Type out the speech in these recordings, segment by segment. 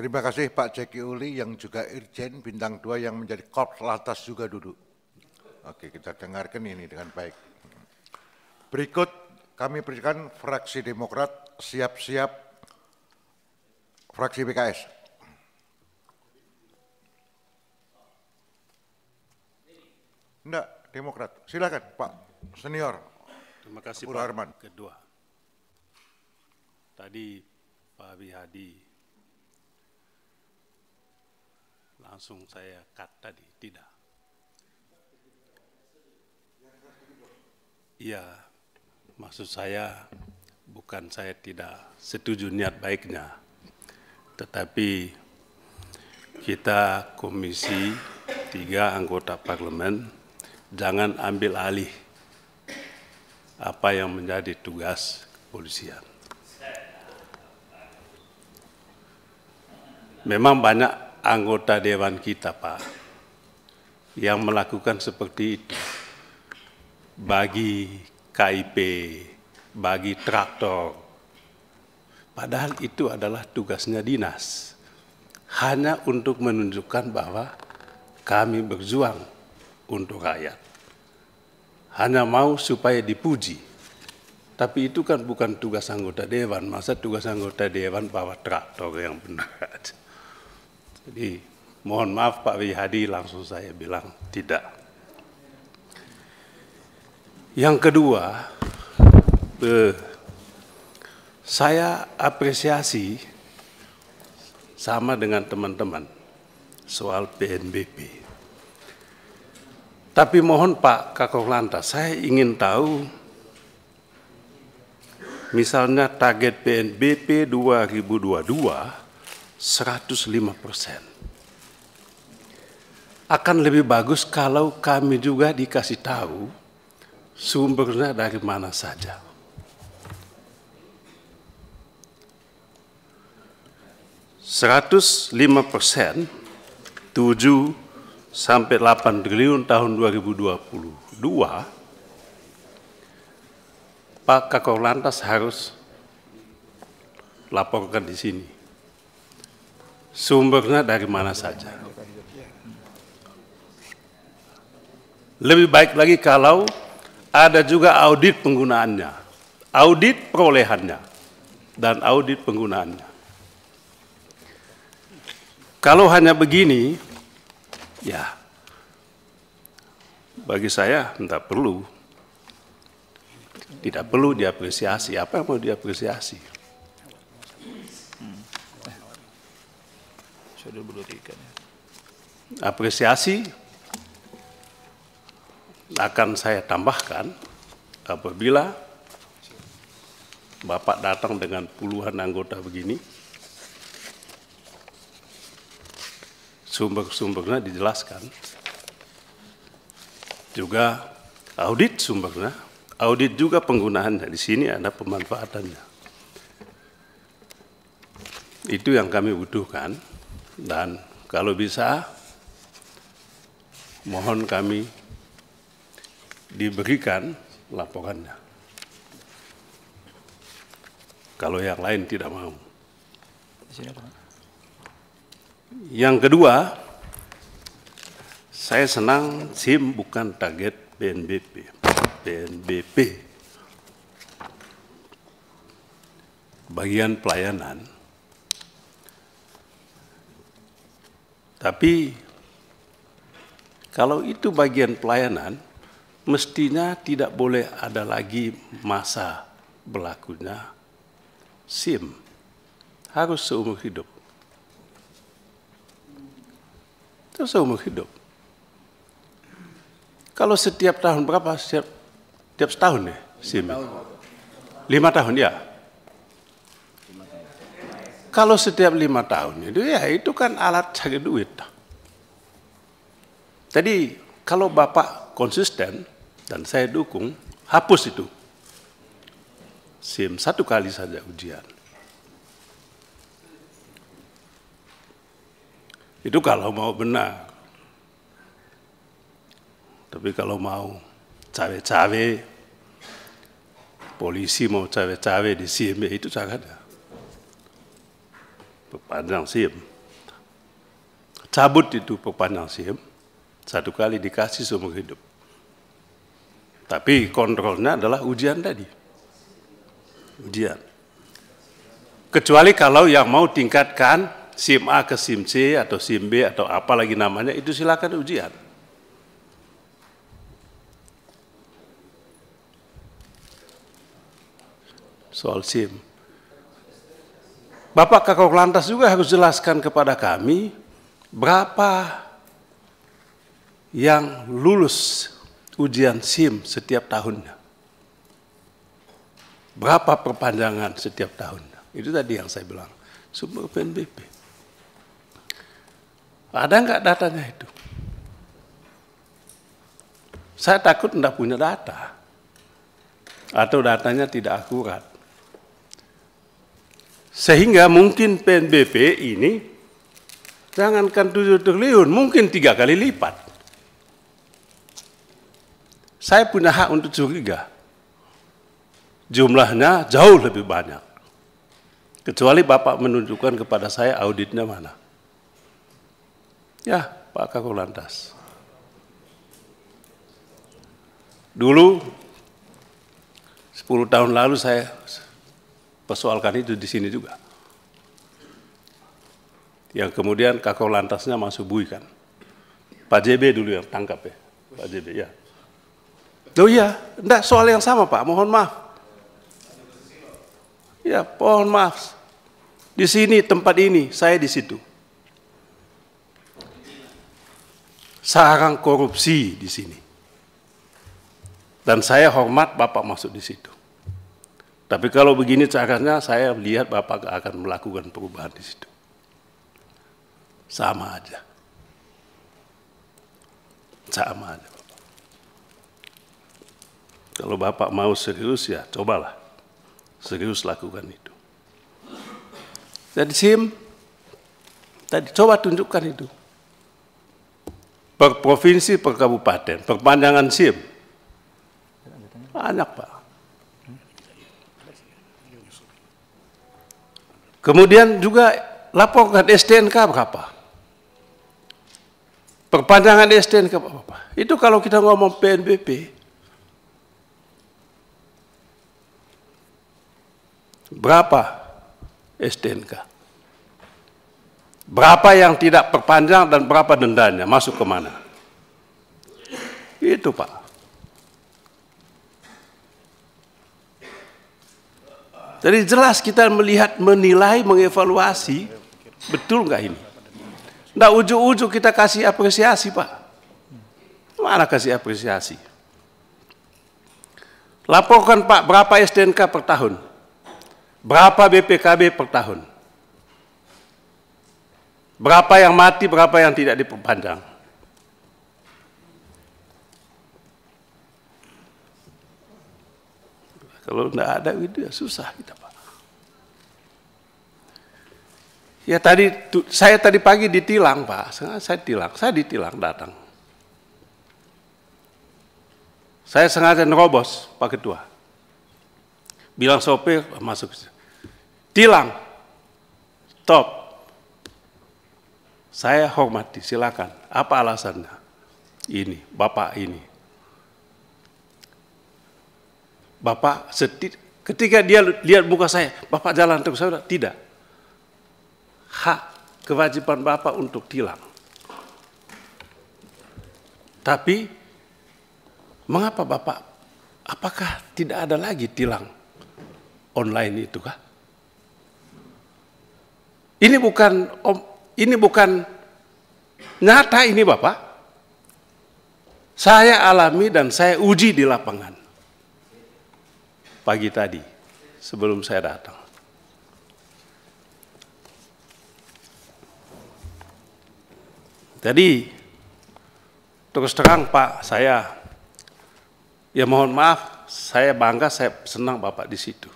Terima kasih Pak Ceki Uli yang juga Irjen Bintang 2 yang menjadi Korps lantas juga duduk. Oke, kita dengarkan ini dengan baik. Berikut kami berikan fraksi Demokrat siap-siap fraksi PKS. Enggak, Demokrat. Silakan Pak Senior. Terima kasih Pak Arman. Kedua. Tadi Pak Wihadi langsung saya cut tadi, tidak. Iya, maksud saya bukan saya tidak setuju niat baiknya, tetapi kita komisi tiga anggota parlemen jangan ambil alih apa yang menjadi tugas kepolisian. Memang banyak anggota dewan kita, Pak, yang melakukan seperti itu bagi KIP, bagi traktor. Padahal itu adalah tugasnya dinas. Hanya untuk menunjukkan bahwa kami berjuang untuk rakyat. Hanya mau supaya dipuji. Tapi itu kan bukan tugas anggota dewan. Masa tugas anggota dewan bawa traktor yang benar aja. Jadi mohon maaf Pak Wihadi langsung saya bilang tidak. Yang kedua, eh, saya apresiasi sama dengan teman-teman soal PNBP. Tapi mohon Pak Kakor Lantas, saya ingin tahu misalnya target PNBP 2022 105 persen. Akan lebih bagus kalau kami juga dikasih tahu sumbernya dari mana saja. Seratus lima persen, tujuh sampai delapan triliun tahun dua dua ribu puluh dua Pak Kakor Lantas harus laporkan di sini Sumbernya dari mana saja. Lebih baik lagi kalau ada juga audit penggunaannya, audit perolehannya, dan audit penggunaannya. Kalau hanya begini, ya bagi saya tidak perlu, tidak perlu diapresiasi. Apa yang mau diapresiasi? Ya. Apresiasi akan saya tambahkan apabila Bapak datang dengan puluhan anggota begini, sumber-sumbernya dijelaskan, juga audit sumbernya, audit juga penggunaannya, di sini ada pemanfaatannya. Itu yang kami butuhkan dan kalau bisa, mohon kami diberikan laporannya. Kalau yang lain tidak mau. Yang kedua, saya senang SIM bukan target BNBP. BNBP bagian pelayanan Tapi kalau itu bagian pelayanan, mestinya tidak boleh ada lagi masa berlakunya SIM. Harus seumur hidup. Itu seumur hidup. Kalau setiap tahun berapa? Setiap, setiap setahun ya SIM? Lima tahun, Lima tahun ya. Kalau setiap lima tahun itu ya itu kan alat cari duit. Jadi kalau Bapak konsisten dan saya dukung, hapus itu. SIM satu kali saja ujian. Itu kalau mau benar. Tapi kalau mau cawe-cawe, polisi mau cawe-cawe di SIM, ya itu sangat ada. Ya pepandang SIM, Cabut itu pepandang SIM, satu kali dikasih seumur hidup. Tapi kontrolnya adalah ujian tadi. Ujian. Kecuali kalau yang mau tingkatkan SIM A ke SIM C atau SIM B atau apa lagi namanya, itu silakan ujian. Soal SIM. Bapak Kakor Lantas juga harus jelaskan kepada kami berapa yang lulus ujian SIM setiap tahunnya. Berapa perpanjangan setiap tahunnya. Itu tadi yang saya bilang, sumber PNBP. Ada nggak datanya itu? Saya takut tidak punya data. Atau datanya tidak akurat. Sehingga mungkin PNBP ini jangankan 7 triliun, mungkin tiga kali lipat. Saya punya hak untuk curiga. Jumlahnya jauh lebih banyak. Kecuali Bapak menunjukkan kepada saya auditnya mana. Ya, Pak Kakor Lantas. Dulu 10 tahun lalu saya persoalkan itu di sini juga. Yang kemudian kakau lantasnya masuk bui kan. Pak JB dulu yang tangkap ya. Pak JB ya. Oh iya, enggak soal yang sama Pak, mohon maaf. Ya, mohon maaf. Di sini tempat ini, saya di situ. Sarang korupsi di sini. Dan saya hormat Bapak masuk di situ. Tapi kalau begini caranya, saya lihat Bapak akan melakukan perubahan di situ. Sama aja. Sama aja. Kalau Bapak mau serius ya, cobalah. Serius lakukan itu. Jadi SIM, tadi coba tunjukkan itu. Per provinsi, per kabupaten, perpanjangan SIM. Banyak Pak Kemudian juga laporkan STNK berapa? Perpanjangan STNK berapa? Itu kalau kita ngomong PNBP, berapa STNK, Berapa yang tidak perpanjang dan berapa dendanya masuk ke mana? Itu Pak. Jadi jelas kita melihat, menilai, mengevaluasi, betul nggak ini? Nggak ujuk-ujuk kita kasih apresiasi, Pak. Mana kasih apresiasi? Laporkan Pak, berapa SDNK per tahun? Berapa BPKB per tahun? Berapa yang mati, berapa yang tidak diperpanjang? Kalau tidak ada itu ya susah kita Pak. Ya tadi saya tadi pagi ditilang Pak, saya, saya tilang, saya ditilang datang. Saya sengaja nerobos Pak Ketua. Bilang sopir masuk. Tilang. Stop. Saya hormati, silakan. Apa alasannya? Ini, Bapak ini. Bapak sedih. Ketika dia lihat muka saya, Bapak jalan terus. Saya tidak. Hak kewajiban Bapak untuk tilang. Tapi, mengapa Bapak, apakah tidak ada lagi tilang online itu kah? Ini bukan om, ini bukan nyata ini Bapak. Saya alami dan saya uji di lapangan pagi tadi sebelum saya datang. Jadi terus terang Pak, saya ya mohon maaf, saya bangga, saya senang Bapak di situ.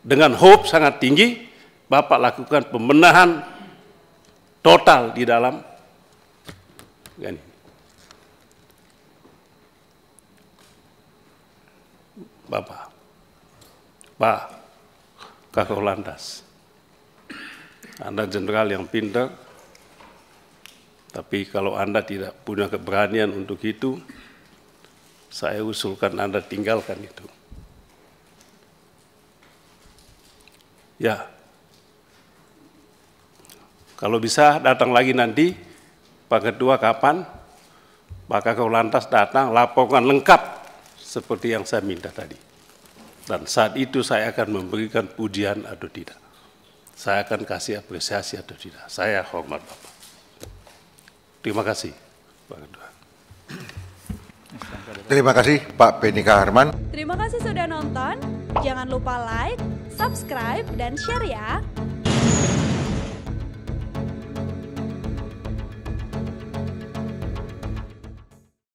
Dengan hope sangat tinggi, Bapak lakukan pembenahan total di dalam ini. Bapak. Pak Kakor Lantas, Anda jenderal yang pintar, tapi kalau Anda tidak punya keberanian untuk itu, saya usulkan Anda tinggalkan itu. Ya, kalau bisa datang lagi nanti, Pak Ketua kapan, Pak Kakor Lantas datang, laporkan lengkap seperti yang saya minta tadi. Dan saat itu saya akan memberikan pujian atau tidak. Saya akan kasih apresiasi atau tidak. Saya hormat Bapak. Terima kasih. Terima kasih Pak Benika Harman. Terima kasih sudah nonton. Jangan lupa like, subscribe, dan share ya.